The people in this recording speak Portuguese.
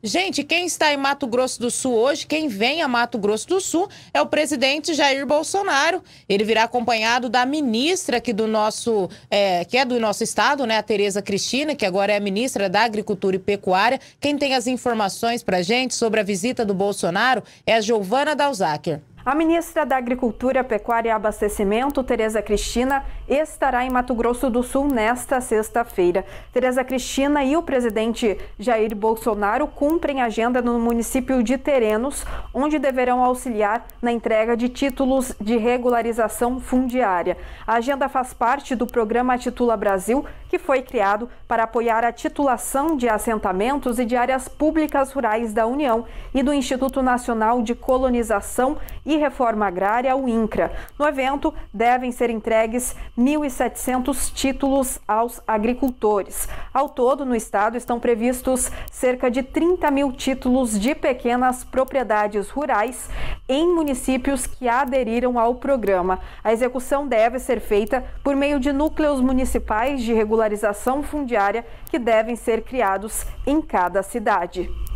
Gente, quem está em Mato Grosso do Sul hoje, quem vem a Mato Grosso do Sul é o presidente Jair Bolsonaro. Ele virá acompanhado da ministra aqui do nosso, é, que é do nosso estado, né, a Tereza Cristina, que agora é a ministra da Agricultura e Pecuária. Quem tem as informações para gente sobre a visita do Bolsonaro é a Giovana Dalzacker. A ministra da Agricultura, Pecuária e Abastecimento, Tereza Cristina, estará em Mato Grosso do Sul nesta sexta-feira. Tereza Cristina e o presidente Jair Bolsonaro cumprem agenda no município de Terenos, onde deverão auxiliar na entrega de títulos de regularização fundiária. A agenda faz parte do programa Titula Brasil, que foi criado para apoiar a titulação de assentamentos e de áreas públicas rurais da União e do Instituto Nacional de Colonização e Reforma Agrária, o INCRA. No evento, devem ser entregues 1.700 títulos aos agricultores. Ao todo, no estado, estão previstos cerca de 30 mil títulos de pequenas propriedades rurais em municípios que aderiram ao programa. A execução deve ser feita por meio de núcleos municipais de regularização fundiária que devem ser criados em cada cidade.